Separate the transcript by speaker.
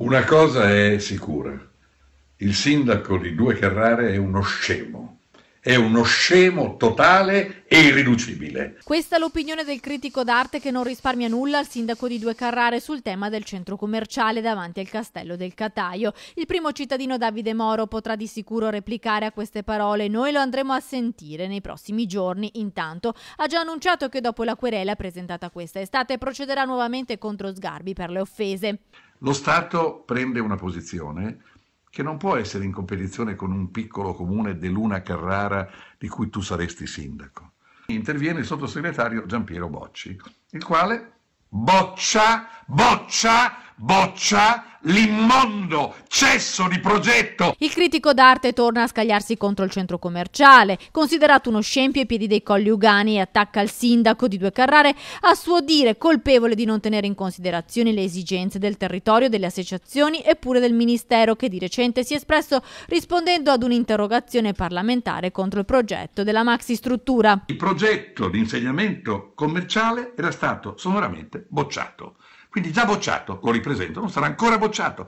Speaker 1: Una cosa è sicura, il sindaco di Due Carrare è uno scemo è uno scemo totale e irriducibile.
Speaker 2: Questa è l'opinione del critico d'arte che non risparmia nulla al sindaco di Due Carrare sul tema del centro commerciale davanti al castello del Cataio. Il primo cittadino Davide Moro potrà di sicuro replicare a queste parole, noi lo andremo a sentire nei prossimi giorni. Intanto ha già annunciato che dopo la querela presentata questa estate procederà nuovamente contro Sgarbi per le offese.
Speaker 1: Lo Stato prende una posizione che non può essere in competizione con un piccolo comune de Luna Carrara di cui tu saresti sindaco. Interviene il sottosegretario Giampiero Bocci, il quale boccia, boccia, boccia l'immondo cesso di progetto.
Speaker 2: Il critico d'arte torna a scagliarsi contro il centro commerciale, considerato uno scempio ai piedi dei colli ugani e attacca il sindaco di Due Carrare, a suo dire colpevole di non tenere in considerazione le esigenze del territorio, delle associazioni e pure del ministero che di recente si è espresso rispondendo ad un'interrogazione parlamentare contro il progetto della maxi struttura.
Speaker 1: Il progetto di insegnamento commerciale era stato sonoramente bocciato quindi già bocciato, lo ripresento, non sarà ancora bocciato,